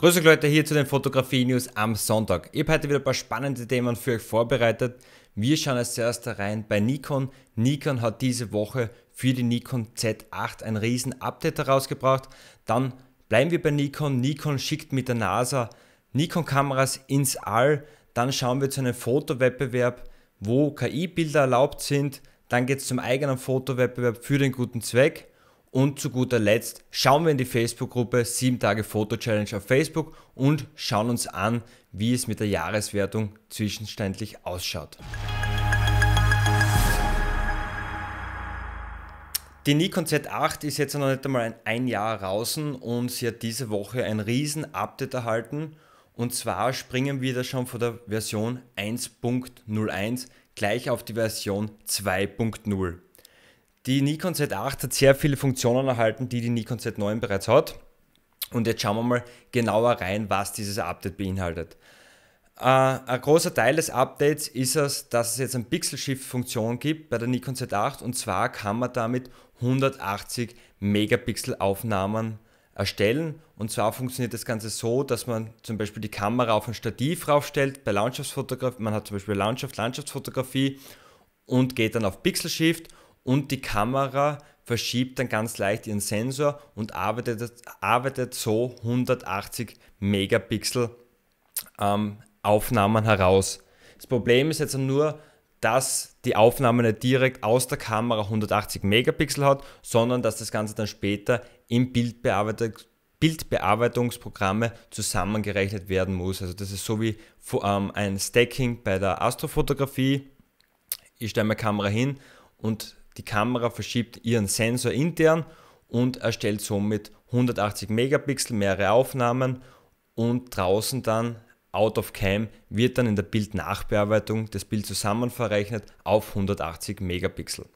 Grüß euch Leute hier zu den Fotografie-News am Sonntag. Ich habe heute wieder ein paar spannende Themen für euch vorbereitet. Wir schauen als erstes rein bei Nikon. Nikon hat diese Woche für die Nikon Z8 ein riesen Update herausgebracht. Dann bleiben wir bei Nikon. Nikon schickt mit der NASA Nikon-Kameras ins All. Dann schauen wir zu einem Fotowettbewerb, wo KI-Bilder erlaubt sind. Dann geht es zum eigenen Fotowettbewerb für den guten Zweck. Und zu guter Letzt schauen wir in die Facebook-Gruppe 7 Tage Foto Challenge auf Facebook und schauen uns an, wie es mit der Jahreswertung zwischenständlich ausschaut. Die Nikon Z8 ist jetzt noch nicht einmal ein Jahr draußen und sie hat diese Woche ein riesen Update erhalten. Und zwar springen wir da schon von der Version 1.01 gleich auf die Version 2.0. Die Nikon Z8 hat sehr viele Funktionen erhalten, die die Nikon Z9 bereits hat. Und jetzt schauen wir mal genauer rein, was dieses Update beinhaltet. Äh, ein großer Teil des Updates ist es, dass es jetzt eine Pixel-Shift-Funktion gibt bei der Nikon Z8 und zwar kann man damit 180 Megapixel Aufnahmen erstellen. Und zwar funktioniert das Ganze so, dass man zum Beispiel die Kamera auf ein Stativ raufstellt bei Landschaftsfotografie. Man hat zum Beispiel Landschaft, Landschaftsfotografie und geht dann auf Pixel Shift und die Kamera verschiebt dann ganz leicht ihren Sensor und arbeitet, arbeitet so 180 Megapixel ähm, Aufnahmen heraus. Das Problem ist jetzt nur, dass die Aufnahme nicht direkt aus der Kamera 180 Megapixel hat, sondern dass das Ganze dann später im Bildbearbeitungsprogramme zusammengerechnet werden muss. Also das ist so wie ähm, ein Stacking bei der Astrofotografie. Ich stelle meine Kamera hin und die Kamera verschiebt ihren Sensor intern und erstellt somit 180 Megapixel mehrere Aufnahmen und draußen dann out of cam wird dann in der Bildnachbearbeitung das Bild zusammenverrechnet auf 180 Megapixel.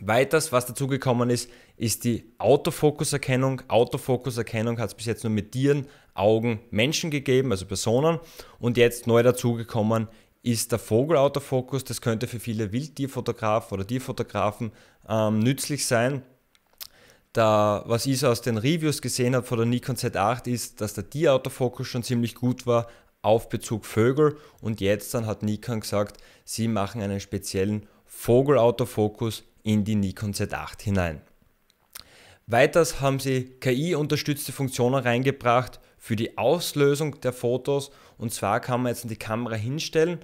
Weiters, was dazugekommen ist, ist die Autofokuserkennung. Autofokuserkennung hat es bis jetzt nur mit Tieren, Augen, Menschen gegeben, also Personen. Und jetzt neu dazugekommen ist der Vogelautofokus. Das könnte für viele Wildtierfotografen oder Tierfotografen ähm, nützlich sein. Da, was ich so aus den Reviews gesehen habe von der Nikon Z8 ist, dass der Tierautofokus schon ziemlich gut war auf Bezug Vögel und jetzt dann hat Nikon gesagt, sie machen einen speziellen Vogelautofokus in die Nikon Z8 hinein. Weiters haben sie KI-unterstützte Funktionen reingebracht für die Auslösung der Fotos. Und zwar kann man jetzt die Kamera hinstellen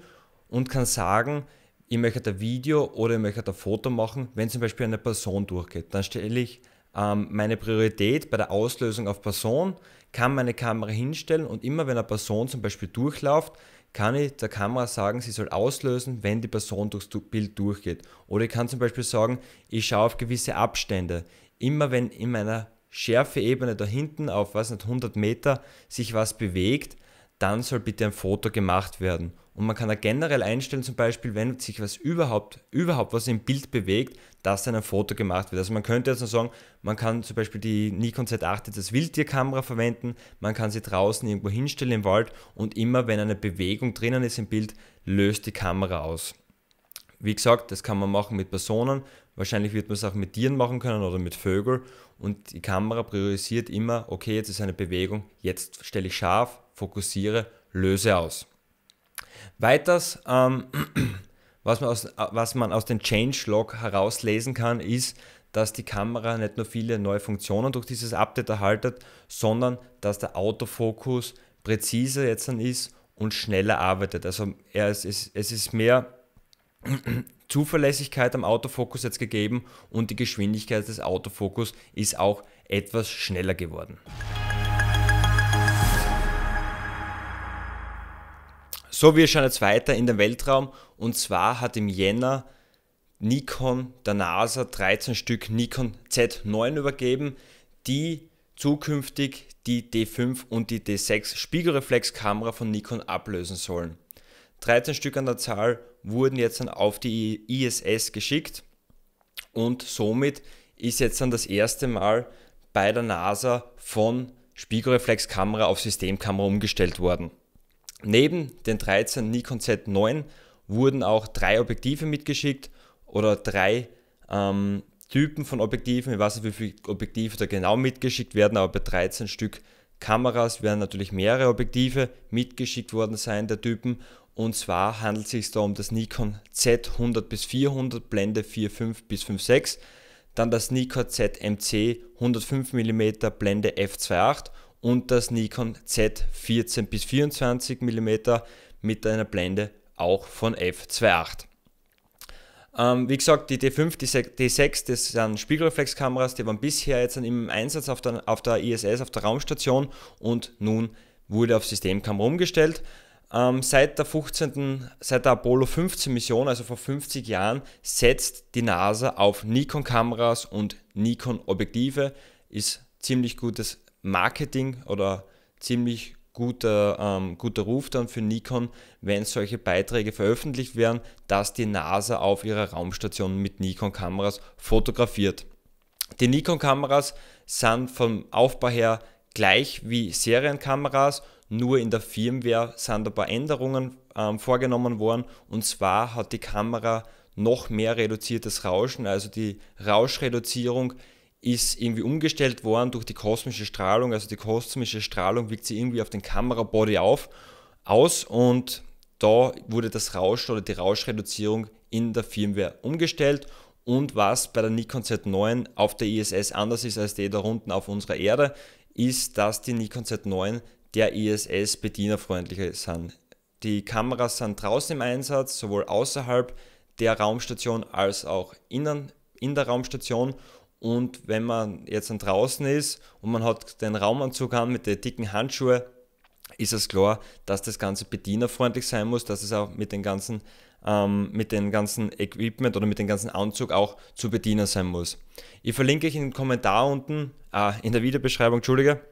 und kann sagen, ich möchte ein Video oder ich möchte ein Foto machen, wenn zum Beispiel eine Person durchgeht. Dann stelle ich ähm, meine Priorität bei der Auslösung auf Person, kann meine Kamera hinstellen und immer wenn eine Person zum Beispiel durchläuft, kann ich der Kamera sagen, sie soll auslösen, wenn die Person durchs Bild durchgeht. Oder ich kann zum Beispiel sagen, ich schaue auf gewisse Abstände. Immer wenn in meiner Schärfeebene da hinten auf, was nicht, 100 Meter sich was bewegt, dann soll bitte ein Foto gemacht werden. Und man kann da generell einstellen, zum Beispiel, wenn sich was überhaupt, überhaupt was im Bild bewegt, dass dann ein Foto gemacht wird. Also man könnte jetzt noch sagen, man kann zum Beispiel die Nikon Z8 als Wildtierkamera verwenden, man kann sie draußen irgendwo hinstellen im Wald und immer wenn eine Bewegung drinnen ist im Bild, löst die Kamera aus. Wie gesagt, das kann man machen mit Personen, Wahrscheinlich wird man es auch mit Tieren machen können oder mit Vögeln. Und die Kamera priorisiert immer, okay, jetzt ist eine Bewegung, jetzt stelle ich scharf, fokussiere, löse aus. Weiters, ähm, was, man aus, was man aus den Changelog herauslesen kann, ist, dass die Kamera nicht nur viele neue Funktionen durch dieses Update erhaltet, sondern dass der Autofokus präziser jetzt dann ist und schneller arbeitet. Also er ist, es ist mehr Zuverlässigkeit am Autofokus jetzt gegeben und die Geschwindigkeit des Autofokus ist auch etwas schneller geworden. So, wir schauen jetzt weiter in den Weltraum und zwar hat im Jänner Nikon der NASA 13 Stück Nikon Z9 übergeben, die zukünftig die D5 und die D6 Spiegelreflexkamera von Nikon ablösen sollen. 13 Stück an der Zahl wurden jetzt dann auf die ISS geschickt und somit ist jetzt dann das erste Mal bei der NASA von Spiegelreflexkamera auf Systemkamera umgestellt worden. Neben den 13 Nikon Z9 wurden auch drei Objektive mitgeschickt oder drei ähm, Typen von Objektiven. Ich weiß nicht, wie viele Objektive da genau mitgeschickt werden, aber bei 13 Stück Kameras werden natürlich mehrere Objektive mitgeschickt worden sein der Typen. Und zwar handelt es sich da um das Nikon Z100 bis 400, Blende 4.5 bis 5.6, dann das Nikon ZMC 105 mm, Blende f2.8 und das Nikon Z14 bis 24 mm mit einer Blende auch von f2.8. Ähm, wie gesagt, die D5, die D6, das sind Spiegelreflexkameras, die waren bisher jetzt im Einsatz auf der, auf der ISS, auf der Raumstation und nun wurde auf Systemkamera umgestellt. Ähm, seit, der 15., seit der Apollo 15 Mission, also vor 50 Jahren, setzt die NASA auf Nikon-Kameras und Nikon-Objektive. Ist ziemlich gutes Marketing oder ziemlich guter, ähm, guter Ruf dann für Nikon, wenn solche Beiträge veröffentlicht werden, dass die NASA auf ihrer Raumstation mit Nikon-Kameras fotografiert. Die Nikon-Kameras sind vom Aufbau her gleich wie Serienkameras, nur in der Firmware sind ein paar Änderungen ähm, vorgenommen worden und zwar hat die Kamera noch mehr reduziertes Rauschen, also die Rauschreduzierung ist irgendwie umgestellt worden durch die kosmische Strahlung. Also die kosmische Strahlung wirkt sich irgendwie auf den Kamerabody auf, aus und da wurde das Rauschen oder die Rauschreduzierung in der Firmware umgestellt. Und was bei der Nikon Z9 auf der ISS anders ist als die da unten auf unserer Erde, ist, dass die Nikon Z9 der ISS bedienerfreundlicher sind. Die Kameras sind draußen im Einsatz, sowohl außerhalb der Raumstation als auch innen in der Raumstation und wenn man jetzt dann draußen ist und man hat den Raumanzug an mit den dicken Handschuhen, ist es klar, dass das Ganze bedienerfreundlich sein muss, dass es auch mit den ganzen ähm, mit dem ganzen Equipment oder mit dem ganzen Anzug auch zu bedienen sein muss. Ich verlinke euch in den Kommentar unten, äh, in der Videobeschreibung, Entschuldige,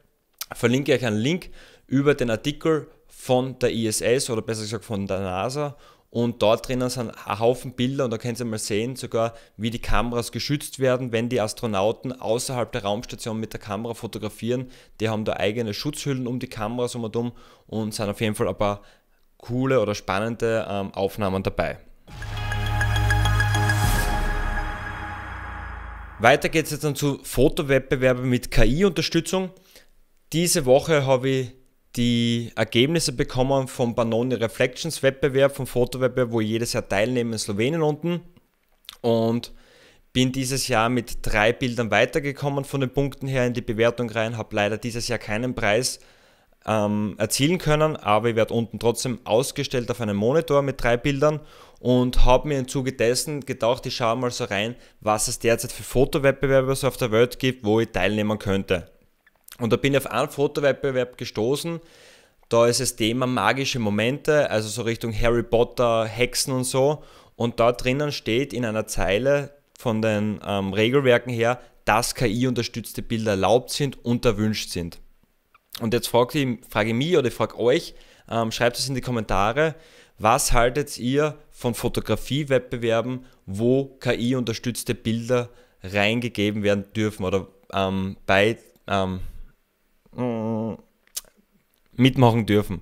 verlinke euch einen Link über den Artikel von der ISS oder besser gesagt von der NASA und dort drinnen sind ein Haufen Bilder und da können Sie mal sehen, sogar wie die Kameras geschützt werden, wenn die Astronauten außerhalb der Raumstation mit der Kamera fotografieren. Die haben da eigene Schutzhüllen um die Kamera so mal dumm und sind auf jeden Fall ein paar coole oder spannende ähm, Aufnahmen dabei. Weiter geht es jetzt dann zu Fotowettbewerben mit KI-Unterstützung. Diese Woche habe ich die Ergebnisse bekommen vom Banone Reflections Wettbewerb, vom Fotowettbewerb, wo ich jedes Jahr teilnehme in Slowenien unten. Und bin dieses Jahr mit drei Bildern weitergekommen von den Punkten her in die Bewertung rein, habe leider dieses Jahr keinen Preis ähm, erzielen können, aber ich werde unten trotzdem ausgestellt auf einem Monitor mit drei Bildern und habe mir im Zuge dessen gedacht, ich schaue mal so rein, was es derzeit für Fotowettbewerbe so auf der Welt gibt, wo ich teilnehmen könnte. Und da bin ich auf einen Fotowettbewerb gestoßen. Da ist das Thema magische Momente, also so Richtung Harry Potter, Hexen und so. Und da drinnen steht in einer Zeile von den ähm, Regelwerken her, dass KI-unterstützte Bilder erlaubt sind und erwünscht sind. Und jetzt frage ich, frage ich mich oder ich frage euch, ähm, schreibt es in die Kommentare, was haltet ihr von Fotografiewettbewerben, wo KI-unterstützte Bilder reingegeben werden dürfen oder ähm, bei ähm, äh, mitmachen dürfen.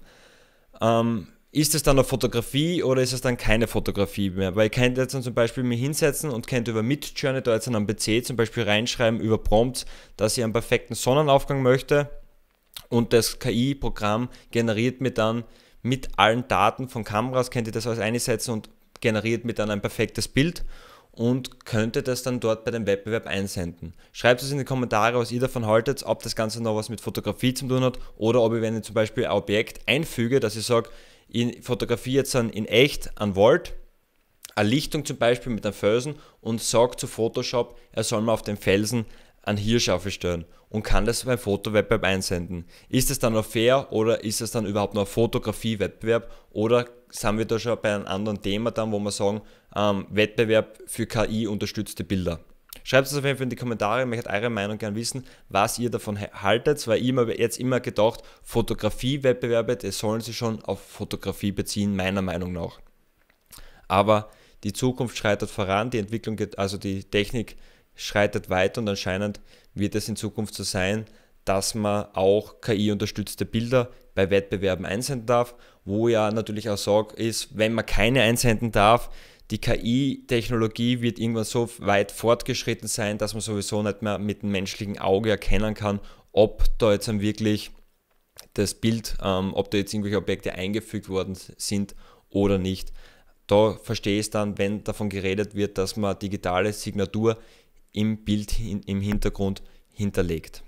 Ähm, ist es dann eine Fotografie oder ist es dann keine Fotografie mehr? Weil ich könnte jetzt zum Beispiel mir hinsetzen und könnte über Midjourney da jetzt an einem PC zum Beispiel reinschreiben über Prompt, dass ich einen perfekten Sonnenaufgang möchte und das KI-Programm generiert mir dann mit allen Daten von Kameras, könnte ich das alles einsetzen und generiert mir dann ein perfektes Bild und könnte das dann dort bei dem Wettbewerb einsenden. Schreibt es in die Kommentare, was ihr davon haltet, ob das Ganze noch was mit Fotografie zu tun hat oder ob ich, wenn ich zum Beispiel ein Objekt einfüge, dass ich sage, ich fotografiere jetzt in echt an Volt, eine Lichtung zum Beispiel mit einem Felsen und sage zu Photoshop, er soll mir auf dem Felsen einen Hirschafel stellen und kann das beim Fotowettbewerb einsenden. Ist das dann noch fair oder ist das dann überhaupt noch ein Fotografiewettbewerb oder sind wir da schon bei einem anderen Thema dann, wo wir sagen, ähm, Wettbewerb für KI-unterstützte Bilder. Schreibt es auf jeden Fall in die Kommentare, ich möchte eure Meinung gerne wissen, was ihr davon haltet, weil ich habe jetzt immer gedacht, Fotografie-Wettbewerbe, das sollen sie schon auf Fotografie beziehen, meiner Meinung nach. Aber die Zukunft schreitet voran, die Entwicklung, geht, also die Technik schreitet weiter und anscheinend wird es in Zukunft so sein, dass man auch KI-unterstützte Bilder bei Wettbewerben einsenden darf, wo ja natürlich auch Sorge ist, wenn man keine einsenden darf, die KI-Technologie wird irgendwann so weit fortgeschritten sein, dass man sowieso nicht mehr mit dem menschlichen Auge erkennen kann, ob da jetzt wirklich das Bild, ähm, ob da jetzt irgendwelche Objekte eingefügt worden sind oder nicht. Da verstehe ich es dann, wenn davon geredet wird, dass man digitale Signatur im Bild hin, im Hintergrund hinterlegt.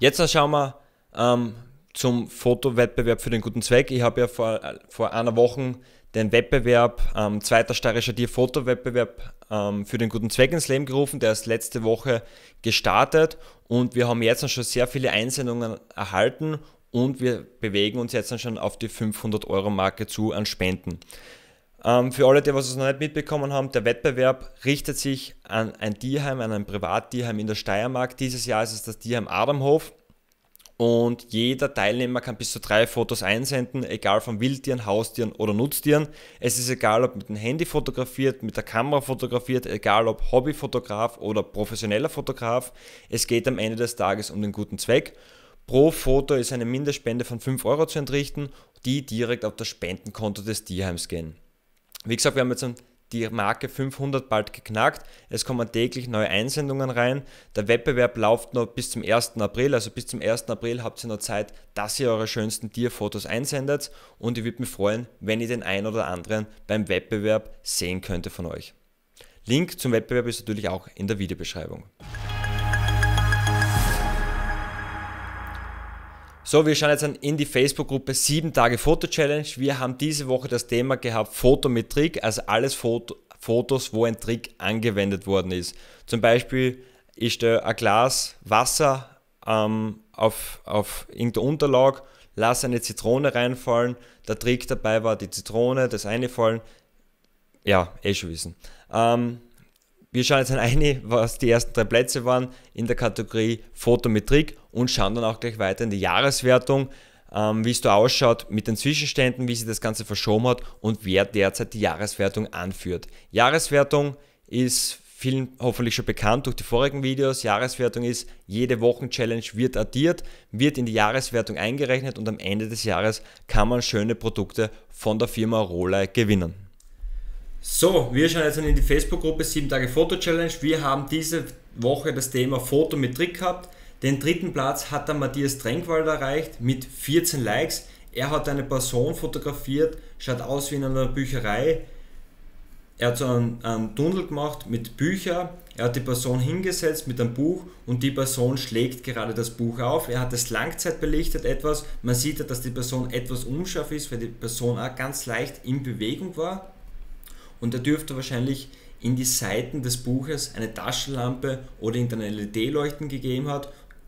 Jetzt schauen wir, ähm, zum Fotowettbewerb für den guten Zweck. Ich habe ja vor, vor einer Woche den Wettbewerb, ähm, zweiter steirischer Tierfotowettbewerb ähm, für den guten Zweck ins Leben gerufen. Der ist letzte Woche gestartet und wir haben jetzt schon sehr viele Einsendungen erhalten und wir bewegen uns jetzt schon auf die 500 Euro Marke zu an Spenden. Ähm, für alle, die was es noch nicht mitbekommen haben, der Wettbewerb richtet sich an ein Tierheim, an ein Privattierheim in der Steiermark. Dieses Jahr ist es das Tierheim Adamhof und jeder Teilnehmer kann bis zu drei Fotos einsenden, egal von Wildtieren, Haustieren oder Nutztieren. Es ist egal, ob mit dem Handy fotografiert, mit der Kamera fotografiert, egal ob Hobbyfotograf oder professioneller Fotograf. Es geht am Ende des Tages um den guten Zweck. Pro Foto ist eine Mindestspende von 5 Euro zu entrichten, die direkt auf das Spendenkonto des Tierheims gehen. Wie gesagt, wir haben jetzt einen die Marke 500 bald geknackt. Es kommen täglich neue Einsendungen rein. Der Wettbewerb läuft noch bis zum 1. April. Also bis zum 1. April habt ihr noch Zeit, dass ihr eure schönsten Tierfotos einsendet. Und ich würde mich freuen, wenn ich den einen oder anderen beim Wettbewerb sehen könnte von euch. Link zum Wettbewerb ist natürlich auch in der Videobeschreibung. So, wir schauen jetzt in die Facebook-Gruppe 7 Tage Foto-Challenge. Wir haben diese Woche das Thema gehabt, Foto mit Trick, also alles Foto, Fotos, wo ein Trick angewendet worden ist. Zum Beispiel ist äh, ein Glas Wasser ähm, auf, auf irgendeiner Unterlage, lass eine Zitrone reinfallen. Der Trick dabei war die Zitrone, das eine fallen. Ja, eh schon wissen. Ähm, wir schauen jetzt rein, was die ersten drei Plätze waren in der Kategorie Foto und schauen dann auch gleich weiter in die Jahreswertung, ähm, wie es da ausschaut mit den Zwischenständen, wie sich das Ganze verschoben hat und wer derzeit die Jahreswertung anführt. Jahreswertung ist vielen hoffentlich schon bekannt durch die vorigen Videos. Jahreswertung ist, jede Wochen-Challenge wird addiert, wird in die Jahreswertung eingerechnet und am Ende des Jahres kann man schöne Produkte von der Firma Rolex gewinnen. So, wir schauen jetzt in die Facebook-Gruppe 7 Tage Foto Challenge. Wir haben diese Woche das Thema Foto mit Trick gehabt. Den dritten Platz hat der Matthias Trenkwald erreicht mit 14 Likes. Er hat eine Person fotografiert, schaut aus wie in einer Bücherei. Er hat so einen, einen Tunnel gemacht mit Büchern. Er hat die Person hingesetzt mit einem Buch und die Person schlägt gerade das Buch auf. Er hat es langzeitbelichtet etwas. Man sieht ja, dass die Person etwas unscharf ist, weil die Person auch ganz leicht in Bewegung war und da dürfte wahrscheinlich in die Seiten des Buches eine Taschenlampe oder irgendeine LED-Leuchten gegeben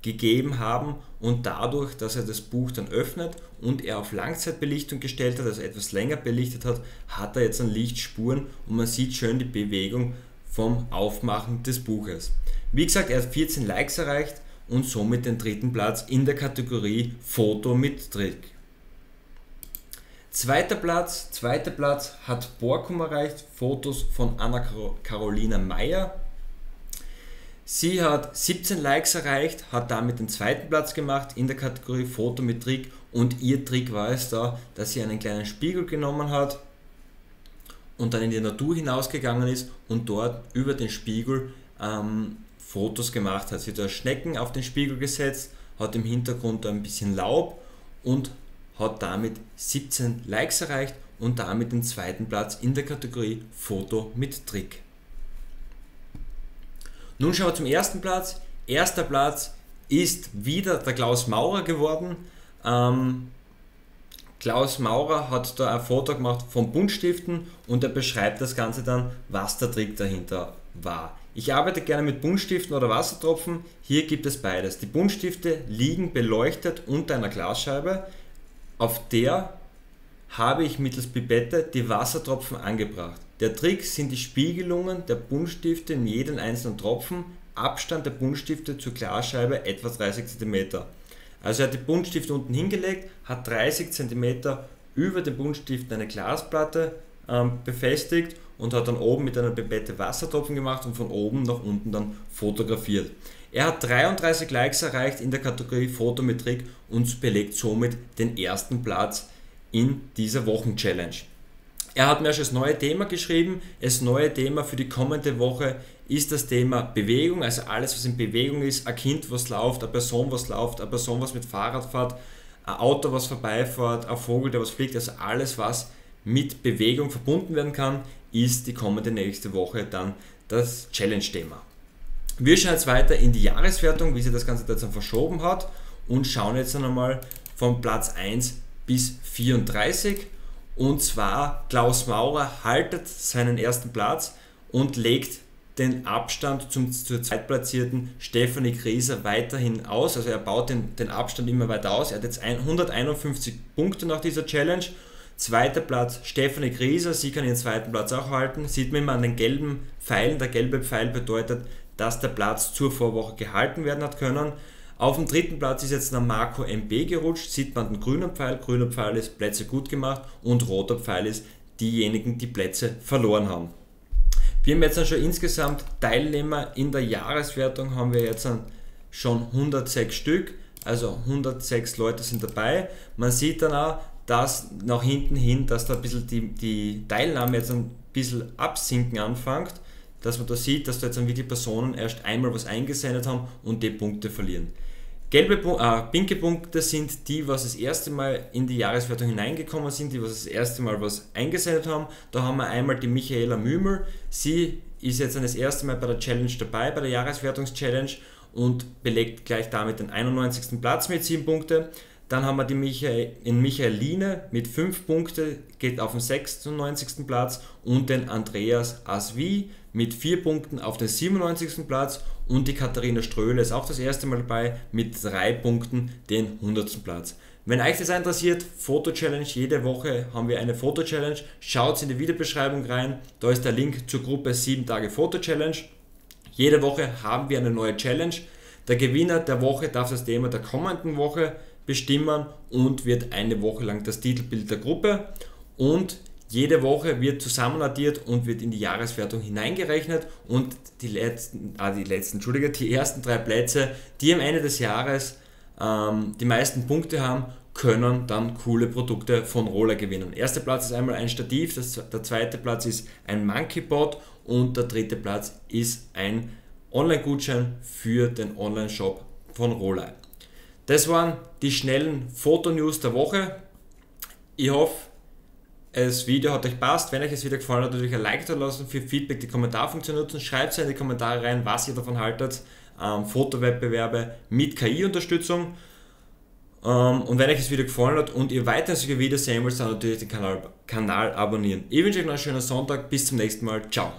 gegeben haben und dadurch, dass er das Buch dann öffnet und er auf Langzeitbelichtung gestellt hat, also etwas länger belichtet hat, hat er jetzt an Lichtspuren und man sieht schön die Bewegung vom Aufmachen des Buches. Wie gesagt, er hat 14 Likes erreicht und somit den dritten Platz in der Kategorie Foto mit Trick. Zweiter Platz, zweiter Platz hat Borkum erreicht, Fotos von Anna Carolina Meyer. Sie hat 17 Likes erreicht, hat damit den zweiten Platz gemacht in der Kategorie Foto mit Trick und ihr Trick war es da, dass sie einen kleinen Spiegel genommen hat und dann in die Natur hinausgegangen ist und dort über den Spiegel ähm, Fotos gemacht hat. Sie hat da Schnecken auf den Spiegel gesetzt, hat im Hintergrund ein bisschen Laub und hat damit 17 Likes erreicht und damit den zweiten Platz in der Kategorie Foto mit Trick. Nun schauen wir zum ersten Platz. Erster Platz ist wieder der Klaus Maurer geworden. Ähm, Klaus Maurer hat da ein Foto gemacht von Buntstiften und er beschreibt das Ganze dann, was der Trick dahinter war. Ich arbeite gerne mit Buntstiften oder Wassertropfen. Hier gibt es beides. Die Buntstifte liegen beleuchtet unter einer Glasscheibe. Auf der habe ich mittels Pipette die Wassertropfen angebracht. Der Trick sind die Spiegelungen der Buntstifte in jedem einzelnen Tropfen, Abstand der Buntstifte zur Glasscheibe etwa 30 cm. Also er hat die Buntstifte unten hingelegt, hat 30 cm über den Buntstiften eine Glasplatte ähm, befestigt und hat dann oben mit einer Pipette Wassertropfen gemacht und von oben nach unten dann fotografiert. Er hat 33 Likes erreicht in der Kategorie Fotometrik und belegt somit den ersten Platz in dieser Wochenchallenge. Er hat mir schon das neue Thema geschrieben. Das neue Thema für die kommende Woche ist das Thema Bewegung, also alles, was in Bewegung ist, ein Kind, was läuft, eine Person, was läuft, eine Person, was mit Fahrrad fährt, ein Auto, was vorbeifährt, ein Vogel, der was fliegt, also alles, was mit Bewegung verbunden werden kann, ist die kommende nächste Woche dann das Challenge-Thema. Wir schauen jetzt weiter in die Jahreswertung, wie sie das Ganze dazu verschoben hat und schauen jetzt dann einmal von Platz 1 bis 34. Und zwar Klaus Maurer haltet seinen ersten Platz und legt den Abstand zum, zur zweitplatzierten Stefanie Krieser weiterhin aus. Also er baut den, den Abstand immer weiter aus. Er hat jetzt 151 Punkte nach dieser Challenge. Zweiter Platz Stefanie Krieser, sie kann ihren zweiten Platz auch halten. Sieht man immer an den gelben Pfeilen. Der gelbe Pfeil bedeutet, dass der Platz zur Vorwoche gehalten werden hat können. Auf dem dritten Platz ist jetzt der Marco MB gerutscht, sieht man den grünen Pfeil, grüner Pfeil ist Plätze gut gemacht und roter Pfeil ist diejenigen, die Plätze verloren haben. Wir haben jetzt dann schon insgesamt Teilnehmer in der Jahreswertung, haben wir jetzt dann schon 106 Stück, also 106 Leute sind dabei. Man sieht dann auch, dass nach hinten hin, dass da ein bisschen die, die Teilnahme jetzt ein bisschen absinken anfängt dass man da sieht, dass da jetzt dann wirklich Personen erst einmal was eingesendet haben und die Punkte verlieren. Gelbe, äh, pinke Punkte sind die, was das erste Mal in die Jahreswertung hineingekommen sind, die was das erste Mal was eingesendet haben. Da haben wir einmal die Michaela Mümel. Sie ist jetzt dann das erste Mal bei der Challenge dabei, bei der Jahreswertungs-Challenge und belegt gleich damit den 91. Platz mit 7 Punkten. Dann haben wir die Michael, in Michael Line mit 5 Punkten, geht auf den 96. Platz und den Andreas Asvi mit 4 Punkten auf den 97. Platz und die Katharina Ströhle ist auch das erste Mal dabei mit 3 Punkten den 100. Platz. Wenn euch das interessiert, Foto-Challenge, jede Woche haben wir eine Foto-Challenge. Schaut in die Videobeschreibung rein, da ist der Link zur Gruppe 7 Tage Foto-Challenge. Jede Woche haben wir eine neue Challenge. Der Gewinner der Woche darf das Thema der kommenden Woche bestimmen und wird eine Woche lang das Titelbild der Gruppe und jede Woche wird zusammenaddiert und wird in die Jahreswertung hineingerechnet und die letzten, ah, die letzten, Entschuldige, die ersten drei Plätze, die am Ende des Jahres ähm, die meisten Punkte haben, können dann coole Produkte von Roller gewinnen. Erster Platz ist einmal ein Stativ, das, der zweite Platz ist ein Monkeybot und der dritte Platz ist ein Online-Gutschein für den Online-Shop von Roller. Das waren die schnellen Fotonews der Woche. Ich hoffe, das Video hat euch passt. Wenn euch das Video gefallen hat, natürlich ein Like da lassen, für Feedback die Kommentarfunktion nutzen. Schreibt in die Kommentare rein, was ihr davon haltet. Ähm, Fotowettbewerbe mit KI-Unterstützung. Ähm, und wenn euch das Video gefallen hat und ihr weitere solche Videos sehen wollt, dann natürlich den Kanal, Kanal abonnieren. Ich wünsche euch noch einen schönen Sonntag. Bis zum nächsten Mal. Ciao.